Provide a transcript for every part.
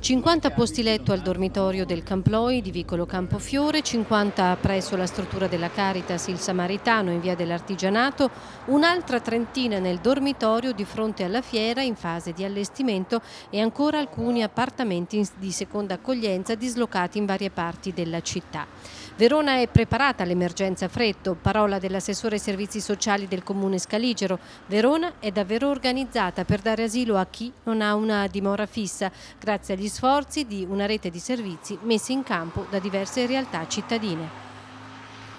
50 posti letto al dormitorio del Camploi di Vicolo Campofiore, 50 presso la struttura della Caritas Il Samaritano in via dell'Artigianato, un'altra trentina nel dormitorio di fronte alla fiera in fase di allestimento e ancora alcuni appartamenti di seconda accoglienza dislocati in varie parti della città. Verona è preparata all'emergenza freddo, parola dell'assessore ai servizi sociali del comune Scaligero. Verona è davvero organizzata per dare asilo a chi non ha una dimora fissa, grazie agli sforzi di una rete di servizi messi in campo da diverse realtà cittadine.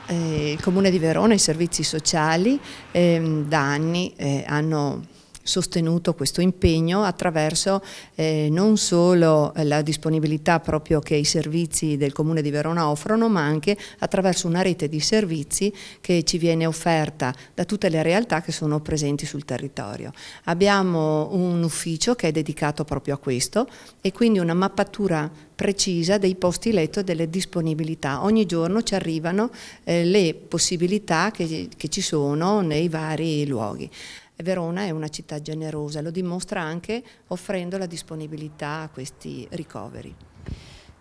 Eh, il comune di Verona, e i servizi sociali eh, da anni eh, hanno sostenuto questo impegno attraverso eh, non solo eh, la disponibilità proprio che i servizi del Comune di Verona offrono, ma anche attraverso una rete di servizi che ci viene offerta da tutte le realtà che sono presenti sul territorio. Abbiamo un ufficio che è dedicato proprio a questo e quindi una mappatura precisa dei posti letto e delle disponibilità. Ogni giorno ci arrivano eh, le possibilità che, che ci sono nei vari luoghi. Verona è una città generosa, lo dimostra anche offrendo la disponibilità a questi ricoveri.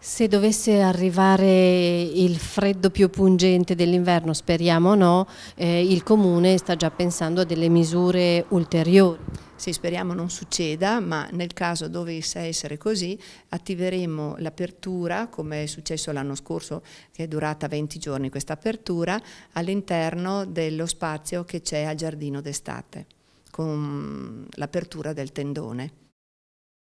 Se dovesse arrivare il freddo più pungente dell'inverno, speriamo no, eh, il Comune sta già pensando a delle misure ulteriori. Sì, speriamo non succeda, ma nel caso dovesse essere così, attiveremo l'apertura, come è successo l'anno scorso, che è durata 20 giorni questa apertura, all'interno dello spazio che c'è al giardino d'estate con l'apertura del tendone.